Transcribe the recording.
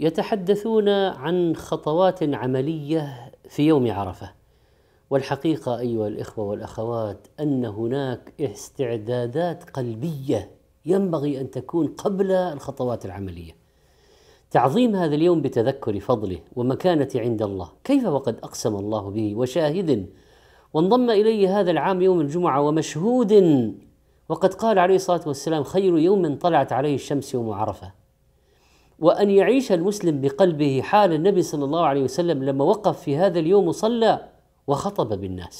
يتحدثون عن خطوات عمليه في يوم عرفه والحقيقه ايها الاخوه والاخوات ان هناك استعدادات قلبيه ينبغي ان تكون قبل الخطوات العمليه تعظيم هذا اليوم بتذكر فضله ومكانته عند الله كيف وقد اقسم الله به وشاهد وانضم اليه هذا العام يوم الجمعه ومشهود وقد قال عليه الصلاه والسلام خير يوم طلعت عليه الشمس يوم عرفه وأن يعيش المسلم بقلبه حال النبي صلى الله عليه وسلم لما وقف في هذا اليوم وصلى وخطب بالناس